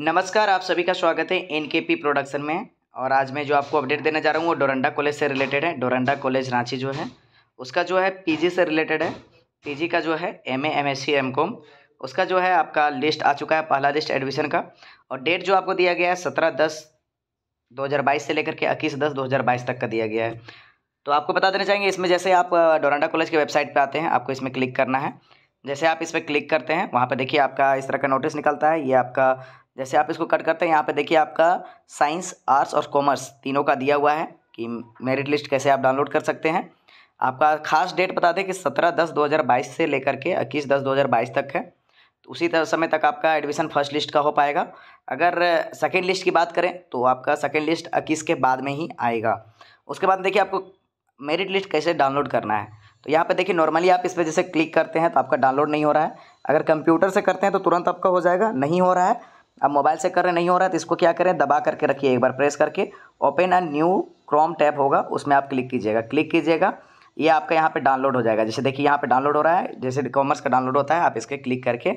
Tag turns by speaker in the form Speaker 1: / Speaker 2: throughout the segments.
Speaker 1: नमस्कार आप सभी का स्वागत है एन के पी प्रोडक्शन में और आज मैं जो आपको अपडेट देने जा रहा हूँ वो डोरंडा कॉलेज से रिलेटेड है डोरंडा कॉलेज रांची जो है उसका जो है पीजी से रिलेटेड है पीजी का जो है एमए एमएससी एमकॉम उसका जो है आपका लिस्ट आ चुका है पहला लिस्ट एडमिशन का और डेट जो आपको दिया गया है सत्रह दस दो हज़ार बाईस से लेकर के इक्कीस दस दो हज़ार बाईस तक का दिया गया है तो आपको बता देना चाहेंगे इसमें जैसे आप डोरंडा कॉलेज की वेबसाइट पर आते हैं आपको इसमें क्लिक करना है जैसे आप इस पर क्लिक करते हैं वहाँ पर देखिए आपका इस तरह का नोटिस निकलता है ये आपका जैसे आप इसको कट करते हैं यहाँ पे देखिए आपका साइंस आर्ट्स और कॉमर्स तीनों का दिया हुआ है कि मेरिट लिस्ट कैसे आप डाउनलोड कर सकते हैं आपका खास डेट बता दें कि सत्रह दस दो हज़ार बाईस से लेकर के इक्कीस दस दो हज़ार बाईस तक है तो उसी तरह समय तक आपका एडमिशन फर्स्ट लिस्ट का हो पाएगा अगर सेकेंड लिस्ट की बात करें तो आपका सेकेंड लिस्ट इक्कीस के बाद में ही आएगा उसके बाद देखिए आपको मेरिट लिस्ट कैसे डाउनलोड करना है तो यहाँ पे देखिए नॉर्मली आप इस पर जैसे क्लिक करते हैं तो आपका डाउनलोड नहीं हो रहा है अगर कंप्यूटर से करते हैं तो तुरंत आपका हो जाएगा नहीं हो रहा है अब मोबाइल से कर रहे नहीं हो रहा तो इसको क्या करें दबा करके रखिए एक बार प्रेस करके open a new Chrome tab होगा उसमें आप क्लिक कीजिएगा क्लिक कीजिएगा ये आपका यहाँ पे डाउनलोड हो जाएगा जैसे देखिए यहाँ पे डाउनलोड हो रहा है जैसे कॉमर्स का डाउनलोड होता है आप इसके क्लिक करके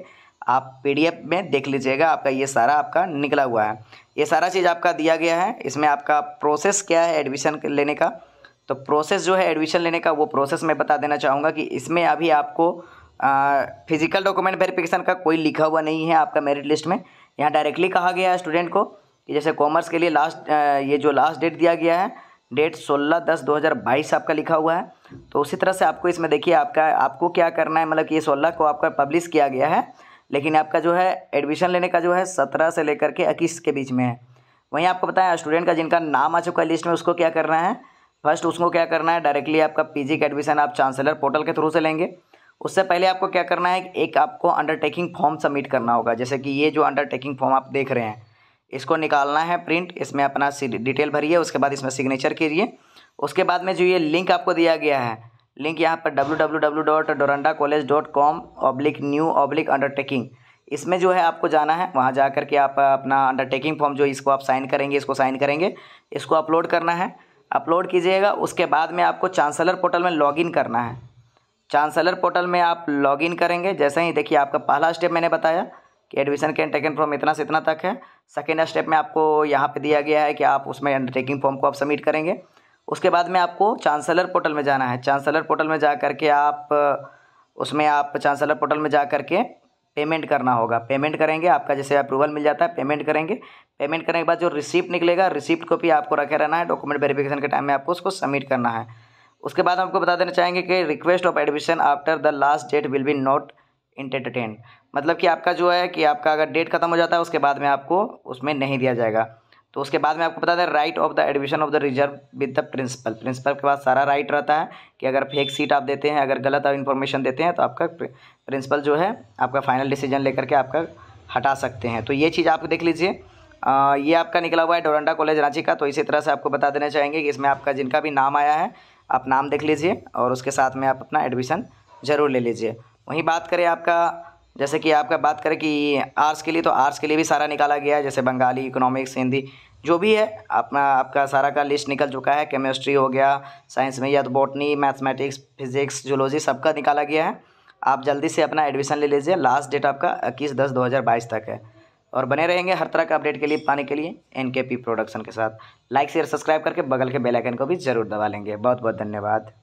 Speaker 1: आप पी में देख लीजिएगा आपका ये सारा आपका निकला हुआ है ये सारा चीज़ आपका दिया गया है इसमें आपका प्रोसेस क्या है एडमिशन लेने का तो प्रोसेस जो है एडमिशन लेने का वो प्रोसेस मैं बता देना चाहूँगा कि इसमें अभी आपको फिजिकल डॉक्यूमेंट वेरिफिकेशन का कोई लिखा हुआ नहीं है आपका मेरिट लिस्ट में यहाँ डायरेक्टली कहा गया है स्टूडेंट को कि जैसे कॉमर्स के लिए लास्ट ये जो लास्ट डेट दिया गया है डेट 16 दस 2022 आपका लिखा हुआ है तो उसी तरह से आपको इसमें देखिए आपका आपको क्या करना है मतलब कि ये सोलह को आपका पब्लिश किया गया है लेकिन आपका जो है एडमिशन लेने का जो है सत्रह से लेकर के इक्कीस के बीच में है वहीं आपको बताया स्टूडेंट का जिनका नाम आ चुका है लिस्ट में उसको क्या करना है फर्स्ट उसको क्या करना है डायरेक्टली आपका पीजी का एडमिशन आप चांसलर पोर्टल के थ्रू से लेंगे उससे पहले आपको क्या करना है एक आपको अंडरटेकिंग फॉर्म सबमिट करना होगा जैसे कि ये जो अंडरटेकिंग फॉर्म आप देख रहे हैं इसको निकालना है प्रिंट इसमें अपना डिटेल भरिए उसके बाद इसमें सिग्नेचर कीजिए उसके बाद में जो ये लिंक आपको दिया गया है लिंक यहाँ पर W W W dot Doranda college dot com oblique new oblique undertaking इसमें जो है आपको जाना है वहाँ जा कर के आप अपना अंडरटेकिंग फॉर्म जो इसको आप साइन करेंगे इसको साइन करेंगे इसको अपलोड करना है अपलोड कीजिएगा उसके बाद में आपको चांसलर पोर्टल में लॉगिन करना है चांसलर पोर्टल में आप लॉगिन करेंगे जैसे ही देखिए आपका पहला स्टेप मैंने बताया कि एडमिशन के टेकन फॉर्म इतना से इतना तक है सेकेंड स्टेप में आपको यहाँ पे दिया गया है कि आप उसमें अंडरटेकिंग फॉर्म को आप सबमिट करेंगे उसके बाद में आपको चांसलर पोर्टल में जाना है चांसलर पोर्टल में जा करके आप उसमें आप चांसलर पोर्टल में जा करके पेमेंट करना होगा पेमेंट करेंगे आपका जैसे अप्रूवल मिल जाता है पेमेंट करेंगे पेमेंट करने के बाद जो रिसिप्ट निकलेगा रिसिप्ट को भी आपको रखे रहना है डॉक्यूमेंट वेरिफिकेशन के टाइम में आपको उसको सबमिट करना है उसके बाद हमको बता देना चाहेंगे कि request of admission after the last date will be not entertain मतलब कि आपका जो है कि आपका अगर डेट खत्म हो जाता है उसके बाद में आपको उसमें नहीं दिया जाएगा तो उसके बाद में आपको बता दें right of the admission of the reserve with the principal principal के पास सारा राइट रहता है कि अगर फेक सीट आप देते हैं अगर गलत इन्फॉर्मेशन देते हैं तो आपका प्रिंसिपल जो है आपका फाइनल डिसीजन लेकर के आपका हटा सकते हैं तो ये चीज़ आप देख लीजिए ये आपका निकला हुआ है डोरंडा कॉलेज रांची का तो इसी तरह से आपको बता देना चाहेंगे कि इसमें आपका जिनका भी नाम आया है आप नाम देख लीजिए और उसके साथ में आप अपना एडमिशन ज़रूर ले लीजिए वहीं बात करें आपका जैसे कि आपका बात करें कि आर्ट्स के लिए तो आर्ट्स के लिए भी सारा निकाला गया है जैसे बंगाली इकोनॉमिक्स हिंदी जो भी है अपना आपका सारा का लिस्ट निकल चुका है केमिस्ट्री हो गया साइंस में या तो बॉटनी मैथमेटिक्स फिजिक्स जूलॉजी सबका निकाला गया है आप जल्दी से अपना एडमिशन ले लीजिए लास्ट डेट आपका इक्कीस दस दो हज़ार बाईस तक है और बने रहेंगे हर तरह का अपडेट के लिए पाने के लिए एन के पी प्रोडक्शन के साथ लाइक शेयर सब्सक्राइब करके बगल के बेलाइकन को भी जरूर दबा लेंगे बहुत बहुत धन्यवाद